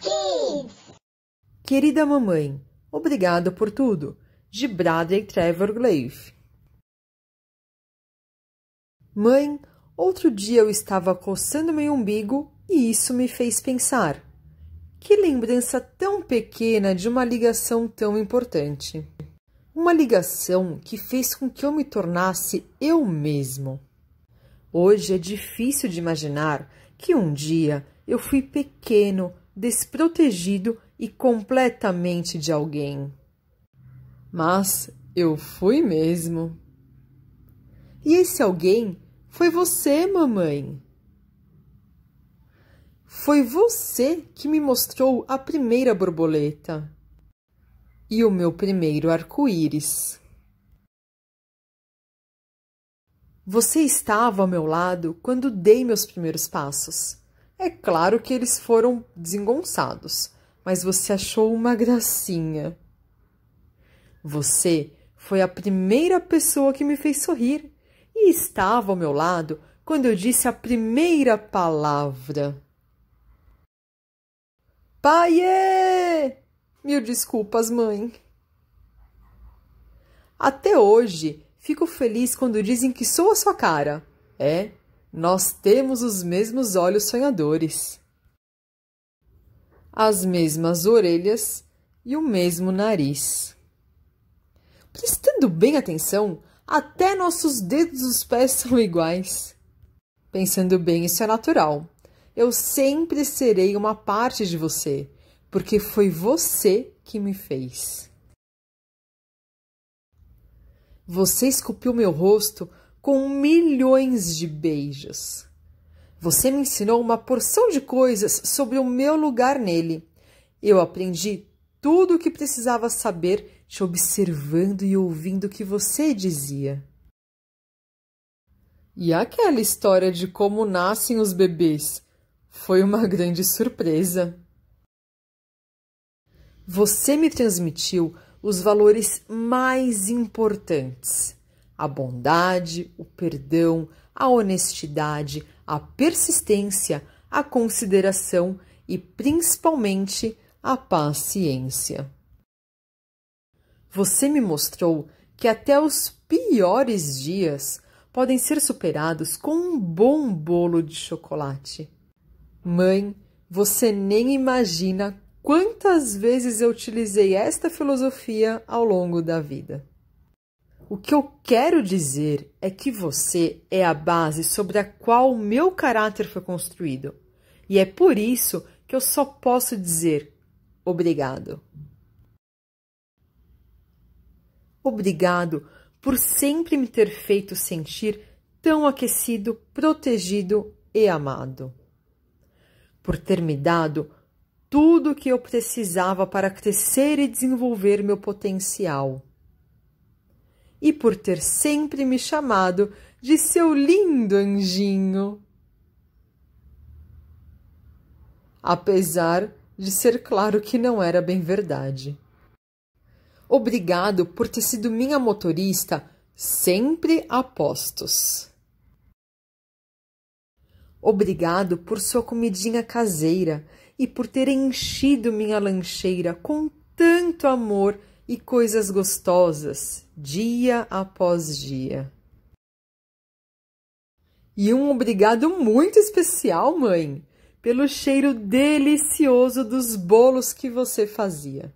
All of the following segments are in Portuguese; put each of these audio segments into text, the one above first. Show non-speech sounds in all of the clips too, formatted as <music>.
Kids. Querida mamãe, obrigado por tudo. De Bradley Trevor Glaive. Mãe, outro dia eu estava coçando meu umbigo e isso me fez pensar. Que lembrança tão pequena de uma ligação tão importante. Uma ligação que fez com que eu me tornasse eu mesmo. Hoje é difícil de imaginar que um dia eu fui pequeno, desprotegido e completamente de alguém. Mas eu fui mesmo. E esse alguém foi você, mamãe. Foi você que me mostrou a primeira borboleta e o meu primeiro arco-íris. Você estava ao meu lado quando dei meus primeiros passos. É claro que eles foram desengonçados, mas você achou uma gracinha. Você foi a primeira pessoa que me fez sorrir e estava ao meu lado quando eu disse a primeira palavra. Paiê! Mil desculpas, mãe. Até hoje, fico feliz quando dizem que sou a sua cara. É, nós temos os mesmos olhos sonhadores, as mesmas orelhas e o mesmo nariz. Prestando bem atenção, até nossos dedos dos pés são iguais. Pensando bem, isso é natural. Eu sempre serei uma parte de você, porque foi você que me fez. Você esculpiu meu rosto com milhões de beijos. Você me ensinou uma porção de coisas sobre o meu lugar nele. Eu aprendi tudo o que precisava saber te observando e ouvindo o que você dizia. E aquela história de como nascem os bebês foi uma <laughs> grande surpresa. Você me transmitiu os valores mais importantes a bondade, o perdão, a honestidade, a persistência, a consideração e principalmente a paciência. Você me mostrou que até os piores dias podem ser superados com um bom bolo de chocolate. Mãe, você nem imagina quantas vezes eu utilizei esta filosofia ao longo da vida. O que eu quero dizer é que você é a base sobre a qual o meu caráter foi construído. E é por isso que eu só posso dizer obrigado. Obrigado por sempre me ter feito sentir tão aquecido, protegido e amado. Por ter me dado tudo o que eu precisava para crescer e desenvolver meu potencial e por ter sempre me chamado de seu lindo anjinho. Apesar de ser claro que não era bem verdade. Obrigado por ter sido minha motorista sempre a postos. Obrigado por sua comidinha caseira e por ter enchido minha lancheira com tanto amor e coisas gostosas dia após dia. E um obrigado muito especial, mãe, pelo cheiro delicioso dos bolos que você fazia.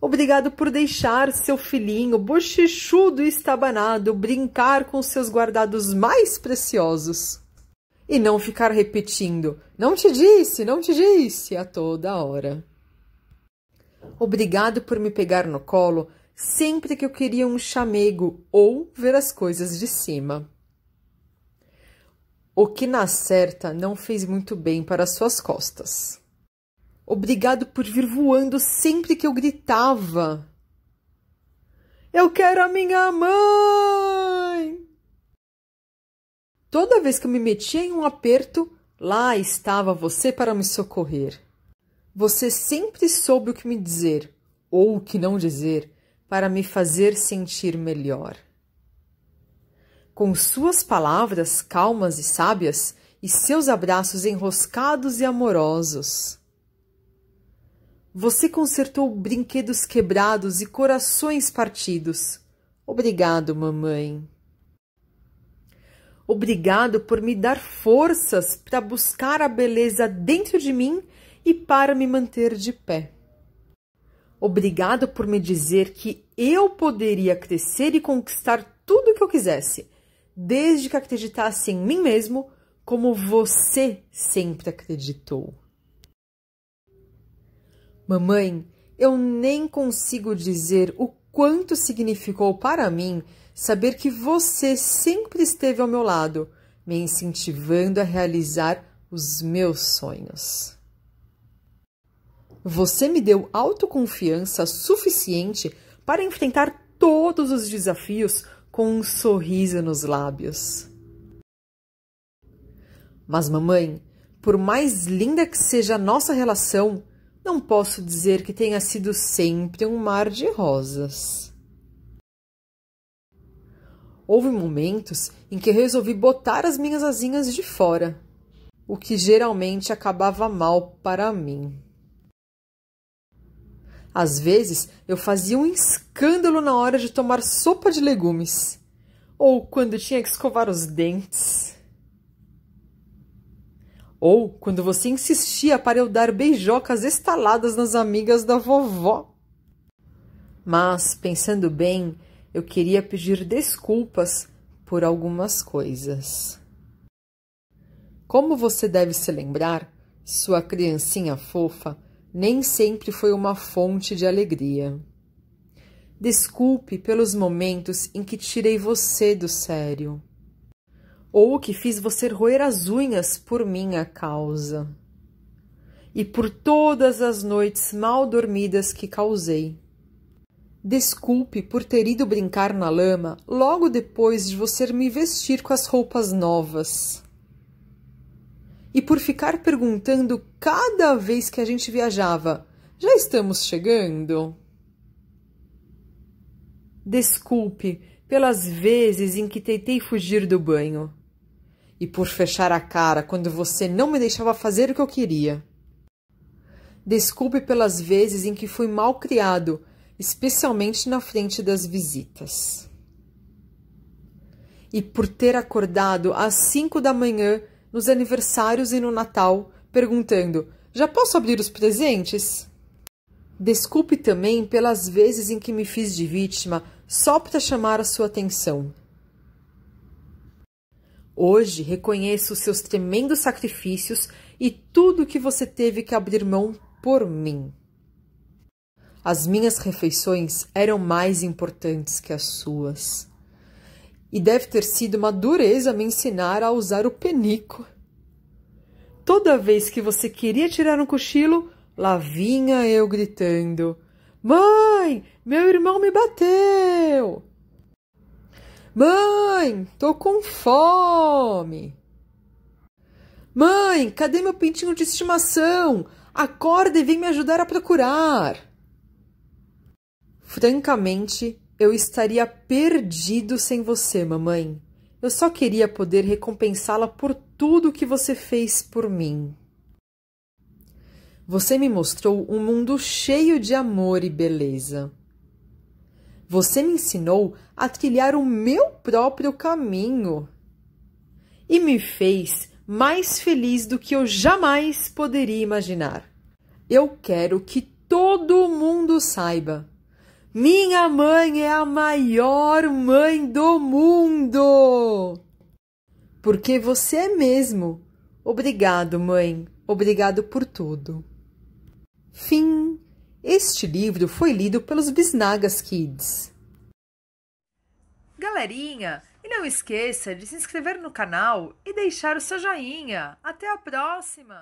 Obrigado por deixar seu filhinho bochechudo e estabanado brincar com seus guardados mais preciosos. E não ficar repetindo, não te disse, não te disse, a toda hora obrigado por me pegar no colo sempre que eu queria um chamego ou ver as coisas de cima. O que na certa não fez muito bem para suas costas. Obrigado por vir voando sempre que eu gritava. Eu quero a minha mãe! Toda vez que eu me metia em um aperto, lá estava você para me socorrer. Você sempre soube o que me dizer, ou o que não dizer, para me fazer sentir melhor. Com suas palavras calmas e sábias, e seus abraços enroscados e amorosos. Você consertou brinquedos quebrados e corações partidos. Obrigado, mamãe. Obrigado por me dar forças para buscar a beleza dentro de mim e para me manter de pé. Obrigado por me dizer que eu poderia crescer e conquistar tudo o que eu quisesse, desde que acreditasse em mim mesmo, como você sempre acreditou. Mamãe, eu nem consigo dizer o quanto significou para mim saber que você sempre esteve ao meu lado, me incentivando a realizar os meus sonhos. Você me deu autoconfiança suficiente para enfrentar todos os desafios com um sorriso nos lábios. Mas, mamãe, por mais linda que seja a nossa relação, não posso dizer que tenha sido sempre um mar de rosas. Houve momentos em que resolvi botar as minhas asinhas de fora, o que geralmente acabava mal para mim. Às vezes, eu fazia um escândalo na hora de tomar sopa de legumes. Ou quando tinha que escovar os dentes. Ou quando você insistia para eu dar beijocas estaladas nas amigas da vovó. Mas, pensando bem, eu queria pedir desculpas por algumas coisas. Como você deve se lembrar, sua criancinha fofa, nem sempre foi uma fonte de alegria. Desculpe pelos momentos em que tirei você do sério, ou que fiz você roer as unhas por minha causa, e por todas as noites mal dormidas que causei. Desculpe por ter ido brincar na lama logo depois de você me vestir com as roupas novas e por ficar perguntando cada vez que a gente viajava: já estamos chegando? Desculpe pelas vezes em que tentei fugir do banho e por fechar a cara quando você não me deixava fazer o que eu queria. Desculpe pelas vezes em que fui mal criado, especialmente na frente das visitas. E por ter acordado às cinco da manhã nos aniversários e no Natal, perguntando: Já posso abrir os presentes? Desculpe também pelas vezes em que me fiz de vítima só para chamar a sua atenção. Hoje reconheço os seus tremendos sacrifícios e tudo que você teve que abrir mão por mim. As minhas refeições eram mais importantes que as suas. E deve ter sido uma dureza me ensinar a usar o penico. Toda vez que você queria tirar um cochilo, lá vinha eu gritando: Mãe, meu irmão me bateu! Mãe, tô com fome! Mãe, cadê meu pintinho de estimação? Acorda e vem me ajudar a procurar! Francamente, eu estaria perdido sem você, mamãe. Eu só queria poder recompensá-la por tudo que você fez por mim. Você me mostrou um mundo cheio de amor e beleza. Você me ensinou a trilhar o meu próprio caminho e me fez mais feliz do que eu jamais poderia imaginar. Eu quero que todo mundo saiba minha mãe é a maior mãe do mundo! Porque você é mesmo. Obrigado, mãe. Obrigado por tudo. Fim. Este livro foi lido pelos Bisnagas Kids. Galerinha, e não esqueça de se inscrever no canal e deixar o seu joinha. Até a próxima!